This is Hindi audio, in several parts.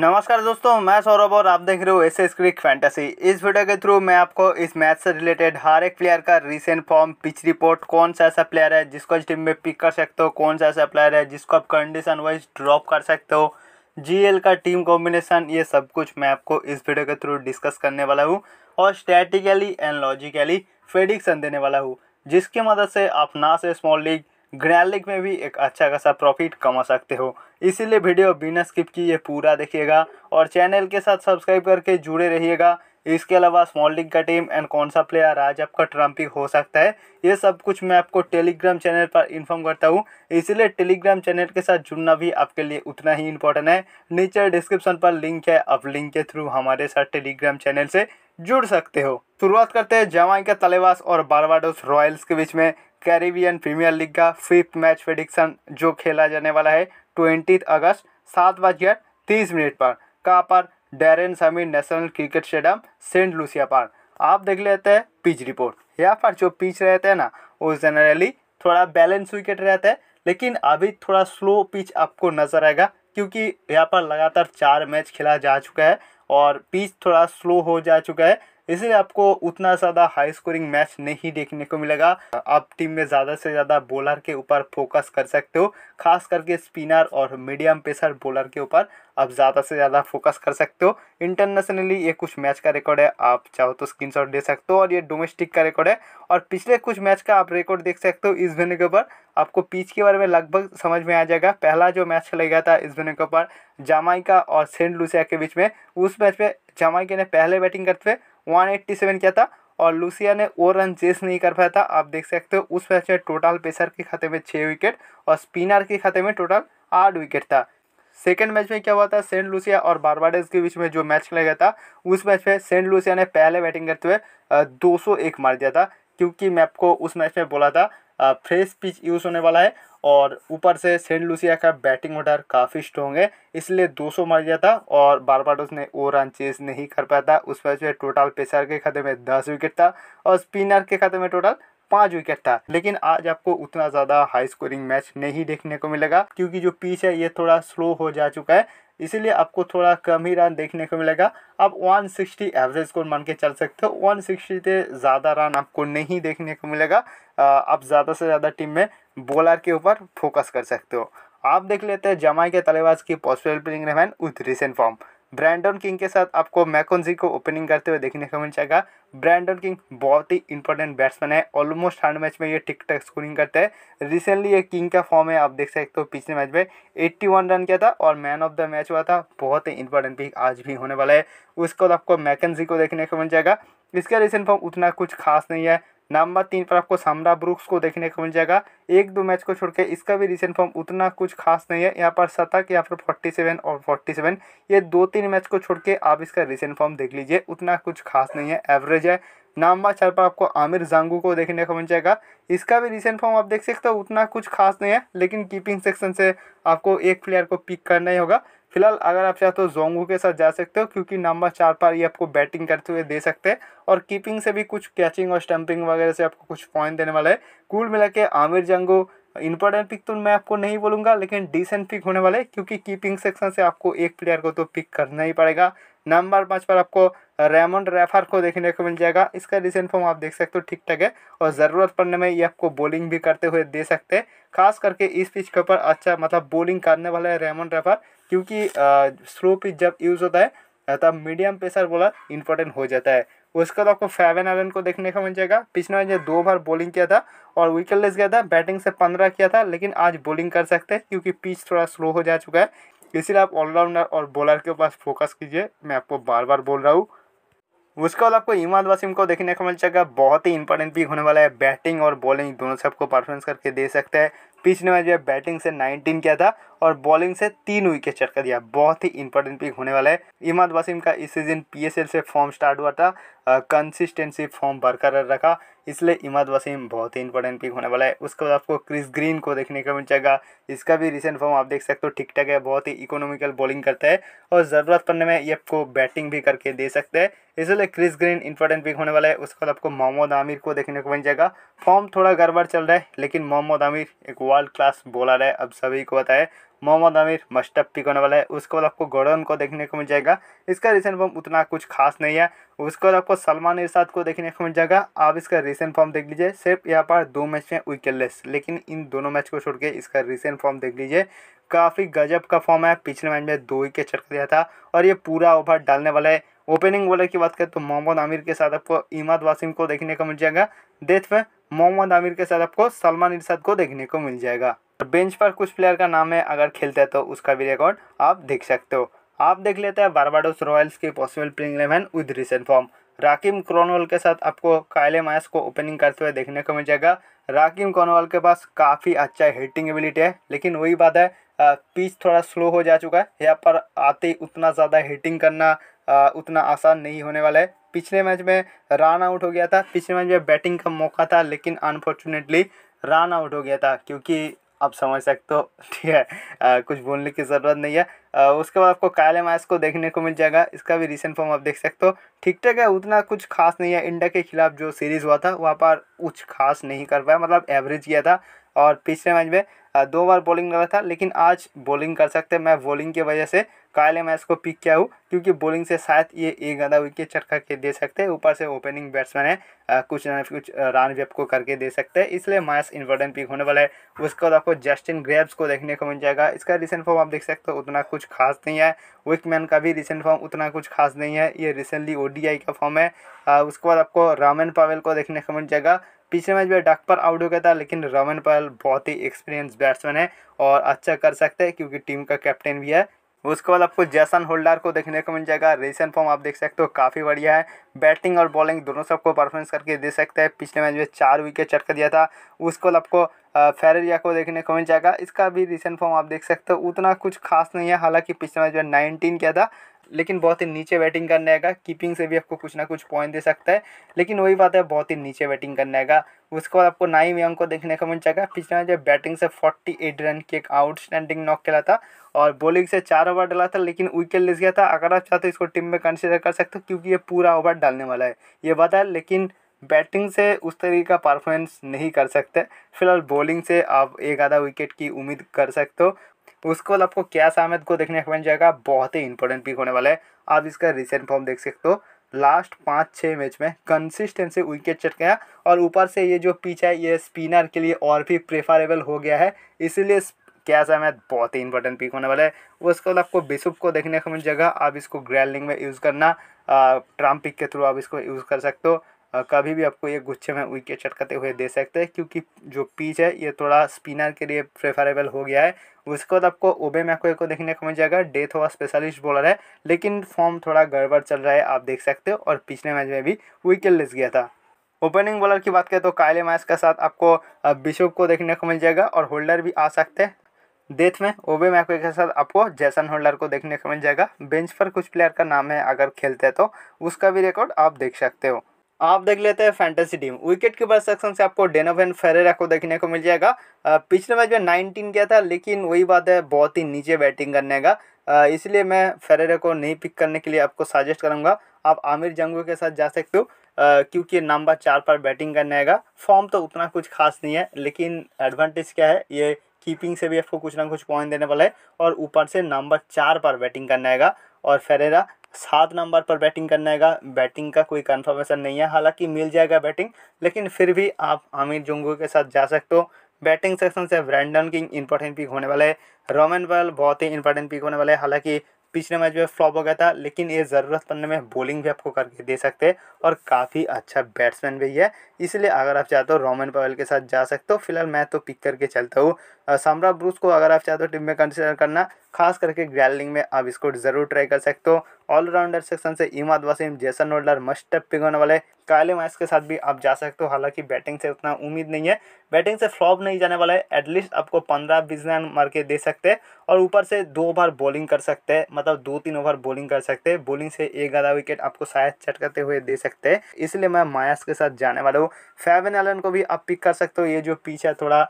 नमस्कार दोस्तों मैं सौरभ और आप देख रहे हो एस एस क्रिक फैंटेसी इस वीडियो के थ्रू मैं आपको इस मैच से रिलेटेड हर एक प्लेयर का रीसेंट फॉर्म पिच रिपोर्ट कौन सा ऐसा प्लेयर है जिसको इस टीम में पिक कर सकते हो कौन सा ऐसा प्लेयर है जिसको आप कंडीशन वाइज ड्रॉप कर सकते हो जीएल का टीम कॉम्बिनेशन ये सब कुछ मैं आपको इस वीडियो के थ्रू डिस्कस करने वाला हूँ और स्ट्रेटिकली एंड लॉजिकली प्रेडिक्शन देने वाला हूँ जिसकी मदद से आप ना से स्मॉल लीग ग्रैंड लीग में भी एक अच्छा खासा प्रॉफिट कमा सकते हो इसीलिए वीडियो बिना स्किप किए पूरा देखिएगा और चैनल के साथ सब्सक्राइब करके जुड़े रहिएगा इसके अलावा स्मॉल लीग का टीम एंड कौन सा प्लेयर आज आपका ट्रम्पिक हो सकता है ये सब कुछ मैं आपको टेलीग्राम चैनल पर इन्फॉर्म करता हूँ इसीलिए टेलीग्राम चैनल के साथ जुड़ना भी आपके लिए उतना ही इंपॉर्टेंट है नीचे डिस्क्रिप्शन पर लिंक है आप लिंक के थ्रू हमारे साथ टेलीग्राम चैनल से जुड़ सकते हो शुरुआत करते हैं का तलेवास और बारवाडोस रॉयल्स के बीच में कैरिबियन प्रीमियर लीग का फिफ्थ मैच प्रडिक्शन जो खेला जाने वाला है ट्वेंटी अगस्त सात बजकर तीस मिनट पर कहाँ पर Daren Sammy National Cricket Stadium Saint Lucia Park आप देख लेते हैं पिच रिपोर्ट यहाँ पर जो पिच रहते हैं ना वो जनरली थोड़ा बैलेंस विकेट रहता है लेकिन अभी थोड़ा स्लो पिच आपको नज़र आएगा क्योंकि यहाँ पर लगातार चार मैच खेला जा चुका है और पिच थोड़ा स्लो हो जा चुका है इसलिए आपको उतना ज़्यादा हाई स्कोरिंग मैच नहीं देखने को मिलेगा आप टीम में ज़्यादा से ज़्यादा बॉलर के ऊपर फोकस कर सकते हो खास करके स्पिनर और मीडियम पेसर बॉलर के ऊपर आप ज़्यादा से ज़्यादा फोकस कर सकते हो इंटरनेशनली ये कुछ मैच का रिकॉर्ड है आप चाहो तो स्क्रीन दे सकते हो और ये डोमेस्टिक का रिकॉर्ड है और पिछले कुछ मैच का आप रिकॉर्ड देख सकते हो इस वेन्यू के ऊपर आपको पिच के बारे में लगभग समझ में आ जाएगा पहला जो मैच खेला गया था इस वेन्यू के ऊपर जामाइका और सेंट लुसिया के बीच में उस मैच में जामाइका ने पहले बैटिंग करते हुए 187 किया था और लूसिया ने वो रन चेस नहीं कर पाया था आप देख सकते हो उस मैच में टोटल पेसर के खाते में छः विकेट और स्पिनर के खाते में टोटल आठ विकेट था सेकेंड मैच में क्या हुआ था सेंट लूसिया और बारबाडेस के बीच में जो मैच खेला गया था उस मैच में सेंट लुसिया ने पहले बैटिंग करते हुए 201 मार दिया था क्योंकि मैं आपको उस मैच में बोला था फ्रेश पिच यूज़ होने वाला है और ऊपर से सेंट लुसिया का बैटिंग ऑर्डर काफ़ी स्ट्रॉन्ग है इसलिए 200 मार गया था और बार बार उसने वो रन चेज नहीं कर पाया था उस पर जो है टोटल पेसर के खाते में 10 विकेट था और स्पिनर के खाते में टोटल पाँच विकेट था लेकिन आज आपको उतना ज़्यादा हाई स्कोरिंग मैच नहीं देखने को मिलेगा क्योंकि जो पिच है ये थोड़ा स्लो हो जा चुका है इसीलिए आपको थोड़ा कम ही रन देखने को मिलेगा आप 160 एवरेज स्कोर मान के चल सकते हो 160 से ज़्यादा रन आपको नहीं देखने को मिलेगा आप ज़्यादा से ज़्यादा टीम में बॉलर के ऊपर फोकस कर सकते हो आप देख लेते हैं जमाई के तलेबाज की पॉसिबल प्लेइंग रेमैन with recent form Brandon King के साथ आपको मैकोन्जी को ओपनिंग करते हुए देखने को मिल जाएगा ब्रैंडन किंग बहुत ही इंपॉर्टेंट बैट्समैन है ऑलमोस्ट हर मैच में ये टिक टैक स्कोरिंग करता है रिसेंटली ये किंग का फॉर्म है आप देख सकते हो पिछले मैच में एट्टी वन रन किया था और मैन ऑफ द मैच हुआ था बहुत ही इंपॉर्टेंट पिक आज भी होने वाला है उसके बाद आपको मैकेजी को देखने को मिल जाएगा इसका रिसेंट फॉर्म उतना कुछ खास नहीं है नंबर तीन पर आपको सामरा ब्रुक्स को देखने को मिल जाएगा एक दो मैच को छोड़ के इसका भी रिसेंट फॉर्म उतना कुछ खास नहीं है यहाँ पर शतक यहाँ पर फोर्टी सेवन और फोर्टी सेवन ये दो तीन मैच को छोड़ के आप इसका रिसेंट फॉर्म देख लीजिए उतना कुछ खास नहीं है एवरेज है नंबर चार पर आपको आमिर जांगू को देखने को मिल जाएगा इसका भी रिसेंट फॉर्म आप देख सकते हो उतना कुछ खास नहीं है लेकिन कीपिंग सेक्शन से आपको एक प्लेयर को पिक करना ही होगा फिलहाल अगर आप चाहते हो तो जोंगू के साथ जा सकते हो क्योंकि नंबर चार पर ये आपको बैटिंग करते हुए दे सकते हैं और कीपिंग से भी कुछ कैचिंग और स्टंपिंग वगैरह से आपको कुछ पॉइंट देने वाला है कुल मिला के आमिर जंगो इंपॉर्टेंट पिक तो मैं आपको नहीं बोलूंगा लेकिन डिसेंट पिक होने वाले क्योंकि कीपिंग सेक्शन से आपको एक प्लेयर को तो पिक करना ही पड़ेगा नंबर पाँच पर आपको रेमंड रेफर को देखने को मिल जाएगा इसका रिसेंट फॉर्म आप देख सकते हो ठीक ठाक है और ज़रूरत पड़ने में ये आपको बॉलिंग भी करते हुए दे सकते हैं खास करके इस पिच के ऊपर अच्छा मतलब बॉलिंग करने वाला है रेमंड रेफर क्योंकि स्लो पिच जब यूज़ होता है तब मीडियम पेसर बॉलर इंपॉर्टेंट हो जाता है उसके बाद आपको फेवन एलन को देखने का मिल जाएगा पिछले मैच दो बार बॉलिंग किया था और विकेट लेस गया था बैटिंग से पंद्रह किया था लेकिन आज बॉलिंग कर सकते हैं क्योंकि पिच थोड़ा स्लो हो जा चुका है इसीलिए आप ऑलराउंडर और बॉलर के पास फोकस कीजिए मैं आपको बार बार बोल रहा हूँ उसके बाद आपको इमाद वसीम को देखने को मिल जाएगा बहुत ही इंपॉर्टेंट भी होने वाला है बैटिंग और बॉलिंग दोनों से आपको परफॉर्मेंस करके दे सकते हैं पिच ने जो है बैटिंग से 19 किया था और बॉलिंग से तीन विकेट चटका दिया बहुत ही इंपॉर्टेंट पिक होने वाला है इमाद वसीम का इस सीजन पीएसएल से फॉर्म स्टार्ट हुआ था कंसिस्टेंसी फॉर्म बरकरार रखा इसलिए इमाद वसीम बहुत ही इंपॉर्टेंट पिक होने वाला है उसके बाद आपको क्रिस ग्रीन को देखने को मिल जाएगा इसका भी रिसेंट फॉर्म आप देख सकते हो ठीक ठाक है बहुत ही इकोनॉमिकल बॉलिंग करता है और ज़रूरत पड़ने में ये आपको बैटिंग भी करके दे सकते हैं इसलिए क्रिस ग्रीन इंपॉर्टेंट पिक होने वाला है उसके बाद आपको मोहम्मद आमिर को देखने को मिल जाएगा फॉर्म थोड़ा गड़बड़ चल रहा है लेकिन मोहम्मद आमिर एक वर्ल्ड क्लास बॉलर है अब सभी को पता है मोहम्मद आमिर मस्टअप पिक होने वाला है उसके बाद आपको गोडन को देखने को मिल जाएगा इसका रिसेंट फॉर्म उतना कुछ खास नहीं है उसके बाद आपको सलमान इरसाद को देखने को मिल जाएगा आप इसका रिसेंट फॉर्म देख लीजिए सिर्फ यहाँ पर दो मैच में विकेटलेस लेकिन इन दोनों मैच को छोड़ के इसका रिसेंट फॉर्म देख लीजिए काफ़ी गजब का फॉर्म है पिछले मैच में दो विकेट चटक दिया था और ये पूरा ओवर डालने वाला है ओपनिंग बॉलर की बात करें तो मोहम्मद आमिर के साथ आपको इमाद वासिम को देखने को मिल जाएगा डेथ में मोहम्मद आमिर के साथ आपको सलमान इरशाद को देखने को मिल जाएगा बेंच पर कुछ प्लेयर का नाम है अगर खेलते हैं तो उसका भी रिकॉर्ड आप देख सकते हो आप देख लेते हैं बारबाडोस रॉयल्स के possible playing eleven with recent form Rahkeem Cornwall के साथ आपको कायले मायस को ओपनिंग करते हुए देखने को मिल जाएगा राकिम क्रोनवाल के पास काफ़ी अच्छा हिटिंग एबिलिटी है लेकिन वही बात है पिच थोड़ा स्लो हो जा चुका है यहाँ पर आते ही उतना ज़्यादा हिटिंग करना उतना आसान नहीं होने वाला है पिछले मैच में रन आउट हो गया था पिछले मैच में बैटिंग का मौका था लेकिन अनफॉर्चुनेटली रन आउट हो गया था क्योंकि आप समझ सकते हो ठीक है आ, कुछ बोलने की ज़रूरत नहीं है आ, उसके बाद आपको काले मैच को देखने को मिल जाएगा इसका भी रिसेंट फॉर्म आप देख सकते हो ठीक ठाक है उतना कुछ खास नहीं है इंडिया के खिलाफ जो सीरीज़ हुआ था वहाँ पर कुछ खास नहीं कर पाया मतलब एवरेज किया था और पिछले मैच में दो बार बॉलिंग डाला था लेकिन आज बॉलिंग कर सकते मैं बॉलिंग की वजह से काले मैं इसको पिक किया हूँ क्योंकि बॉलिंग से शायद ये एक आधा विकेट चटका के दे सकते हैं ऊपर से ओपनिंग बैट्समैन है आ, कुछ ना कुछ रन भी को करके दे सकते हैं इसलिए मैच इंपॉर्टेंट पिक होने वाला है उसके बाद आपको जस्टिन ग्रेब्स को देखने को मिल जाएगा इसका रिसेंट फॉर्म आप देख सकते हो उतना कुछ खास नहीं है विकमैन का भी रिसेंट फॉर्म उतना कुछ खास नहीं है ये रिसेंटली ओडीआई का फॉर्म है आ, उसके बाद आपको रामन पावेल को देखने को मिल जाएगा पिछले मैच में डक पर आउट हो गया था लेकिन रमन पाल बहुत ही एक्सपीरियंस बैट्समैन है और अच्छा कर सकते हैं क्योंकि टीम का कैप्टन भी है उसके बाद आपको जैसन होल्डर को देखने को मिल जाएगा रिसेंट फॉर्म आप देख सकते हो काफ़ी बढ़िया है बैटिंग और बॉलिंग दोनों सबको परफॉर्मेंस करके दे सकते हैं पिछले मैच में चार विकेट चटका दिया था उसके बाद आपको फेरेरिया को देखने को मिल जाएगा इसका भी रिसेंट फॉर्म आप देख सकते हो उतना कुछ खास नहीं है हालांकि पिछले मैच में नाइनटीन किया था लेकिन बहुत ही नीचे बैटिंग करने आएगा कीपिंग से भी आपको कुछ ना कुछ पॉइंट दे सकता है लेकिन वही बात है बहुत ही नीचे बैटिंग करने आएगा उसके बाद आपको नाइम यंग को देखने का मन जाएगा पिछले जब बैटिंग से 48 रन की एक आउटस्टैंडिंग नॉक खेला था और बॉलिंग से चार ओवर डाला था लेकिन विकेट लेस गया था अगर आप चाहते हो इसको टीम में कंसिडर कर सकते हो क्योंकि ये पूरा ओवर डालने वाला है ये बात है लेकिन बैटिंग से उस तरीके का परफॉर्मेंस नहीं कर सकते फिलहाल बॉलिंग से आप एक आधा विकेट की उम्मीद कर सकते हो उसको आपको क्या सामद को देखने को मिल जाएगा बहुत ही इंपॉर्टेंट पिक होने वाला है आप इसका रिसेंट फॉर्म देख सकते हो लास्ट पाँच छः मैच में कंसिस्टेंसी विकेट चट गया और ऊपर से ये जो पिच है ये स्पिनर के लिए और भी प्रेफरेबल हो गया है इसीलिए क्या अहमद बहुत ही इंपॉर्टेंट पिक होने वाला है उसके बाद आपको बिशुप को देखने को मिल जाएगा आप इसको ग्रैलिंग में यूज़ करना ट्राम पिक के थ्रू आप इसको यूज़ कर सकते हो कभी भी आपको ये गुच्छे में विकेट चटकाते हुए दे सकते हैं क्योंकि जो पिच है ये थोड़ा स्पिनर के लिए प्रेफरेबल हो गया है उसके बाद आपको ओबे मैको को देखने को मिल जाएगा डेथ हुआ स्पेशलिस्ट बॉलर है लेकिन फॉर्म थोड़ा गड़बड़ चल रहा है आप देख सकते हो और पिछले मैच में भी विकेट लिस गया था ओपनिंग बॉलर की बात करें तो कायले मैच के साथ आपको बिशप को देखने को मिल जाएगा और होल्डर भी आ सकते हैं डेथ में ओबे मैको के साथ आपको जैसन होल्डर को देखने को मिल जाएगा बेंच पर कुछ प्लेयर का नाम है अगर खेलते हैं तो उसका भी रिकॉर्ड आप देख सकते हो आप देख लेते हैं fantasy team wicket keeper section से आपको डेनोवेन फेरेरा को देखने को मिल जाएगा पिछले मैच में नाइनटीन किया था लेकिन वही बात है बहुत ही नीचे बैटिंग करने का इसलिए मैं फेरेरा को नहीं पिक करने के लिए आपको सजेस्ट करूँगा आप आमिर जंगू के साथ जा सकते हो क्योंकि नंबर चार पर बैटिंग करने आएगा फॉर्म तो उतना कुछ खास नहीं है लेकिन एडवांटेज क्या है ये कीपिंग से भी आपको कुछ ना कुछ पॉइंट देने वाला है और ऊपर से नंबर चार पर बैटिंग करने आएगा और फेरेरा सात नंबर पर बैटिंग करने का बैटिंग का कोई कन्फर्मेशन नहीं है हालांकि मिल जाएगा बैटिंग लेकिन फिर भी आप आमिर जुंगू के साथ जा सकते हो बैटिंग सेक्शन से ब्रैंडन किंग इंपॉर्टेंट पिक होने वाला है रोमन बॉल बहुत ही इंपॉर्टेंट पिक होने वाला है हालांकि पिछले मैच में फ्लॉप हो गया था लेकिन ये ज़रूरत पड़ने में बॉलिंग भी आपको करके दे सकते हैं और काफ़ी अच्छा बैट्समैन भी है इसलिए अगर आप चाहते हो रोमन पवेल के साथ जा सकते हो फिलहाल मैं तो पिक करके चलता हूँ सामरा ब्रूस को अगर आप चाहते हो तो टीम में कंसिडर करना खास करके ग्रैलिंग में आप इसको जरूर ट्राई कर सकते हो ऑलराउंडर सेक्शन से Imad Wasim Jason Holder मस्टअप pick होने वाले काले माइस के साथ भी आप जा सकते हो हालांकि बैटिंग से उतना उम्मीद नहीं है बैटिंग से फ्लॉप नहीं जाने वाला है एटलीस्ट आपको पंद्रह बीस रन मार के दे सकते हैं और ऊपर से दो ओवर बॉलिंग कर सकते हैं मतलब दो तीन ओवर बॉलिंग कर सकते हैं बॉलिंग से एक आधा विकेट आपको शायद चटकते हुए दे सकते हैं इसलिए मैं मायास के साथ जाने वाला हूँ फैवन एलन को भी आप पिक कर सकते हो ये जो पीछे थोड़ा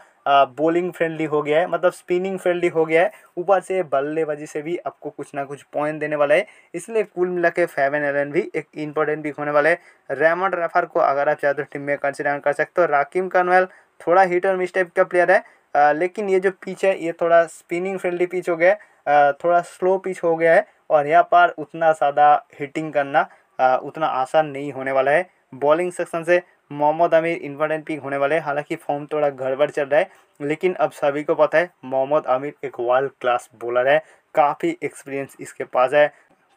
बॉलिंग फ्रेंडली हो गया है मतलब स्पिनिंग फ्रेंडली हो गया है ऊपर से बल्लेबाजी से भी आपको कुछ ना कुछ पॉइंट देने वाला है इसलिए कुल मिला के फेवन एलन भी एक इंपॉर्टेंट भी होने वाला है रैमंड रेफर को अगर आप चाहते हो टीम में कंसिडर कर सकते हो राकिम कनवेल थोड़ा हिट और मिस टाइप का प्लेयर है आ, लेकिन ये जो पिच है ये थोड़ा स्पिनिंग फ्रेंडली पिच हो गया है थोड़ा स्लो पिच हो गया है और यहाँ पर उतना ज़्यादा हिटिंग करना आ, उतना आसान नहीं होने वाला है बॉलिंग सेक्शन से मोहम्मद आमिर इम्पोर्टेंट पिक होने वाले हैं हालांकि फॉर्म थोड़ा गड़बड़ चल रहा है लेकिन अब सभी को पता है मोहम्मद आमिर एक वर्ल्ड क्लास बॉलर है काफ़ी एक्सपीरियंस इसके पास है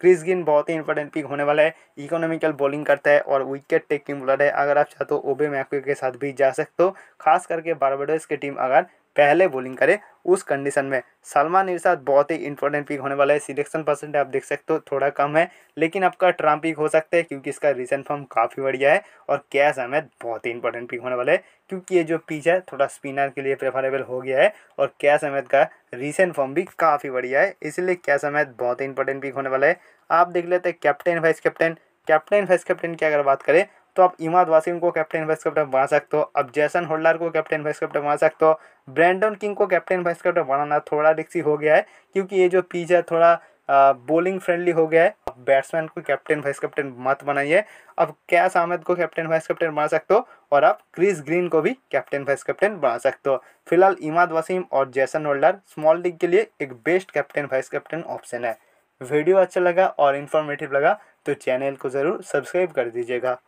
क्रिस गिन बहुत ही इंपॉर्टेंट पिक होने वाला है इकोनॉमिकल बॉलिंग करता है और विकेट टेकिंग बॉलर है अगर आप चाहते हो ओबे मैक्यू के साथ भी जा सकते हो खास करके बारबेडोस की टीम अगर पहले बॉलिंग करें उस कंडीशन में सलमान इरशाद बहुत ही इंपॉर्टेंट पिक होने वाला है सिलेक्शन परसेंट आप देख सकते हो थोड़ा कम है लेकिन आपका ट्राम पिक हो सकता है क्योंकि इसका रिसेंट फॉर्म काफ़ी बढ़िया है और कैश अहमद बहुत ही इंपॉर्टेंट पिक होने वाला है क्योंकि ये जो पिच है थोड़ा स्पिनर के लिए प्रेफरेबल हो गया है और कैश अहमद का रिसेंट फॉर्म भी काफ़ी बढ़िया है इसलिए कैश अहमद बहुत ही इंपॉर्टेंट पिक होने वाला है आप देख लेते हैं captain vice captain captain vice captain की अगर बात करें तो आप इमाद वासिम को कैप्टन वाइस कैप्टन बना सकते हो अब जैसन होल्डर को कैप्टन वाइस कैप्टन बना सकते हो ब्रैंडन किंग को कैप्टन वाइस कैप्टन बनाना थोड़ा रिक्सी हो गया है क्योंकि ये जो पिच है थोड़ा बॉलिंग फ्रेंडली हो गया है अब बैट्समैन को कैप्टन वाइस कैप्टन मत बनाइए अब कैस आमद को कैप्टन वाइस कैप्टन बना सकते हो और आप क्रिस ग्रीन को भी कैप्टन वाइस कैप्टन बना सकते हो फिलहाल इमाद वसीम और जैसन होल्डर स्मॉल लीग के लिए एक best captain vice captain option है वीडियो अच्छा लगा और इन्फॉर्मेटिव लगा तो चैनल को ज़रूर सब्सक्राइब कर दीजिएगा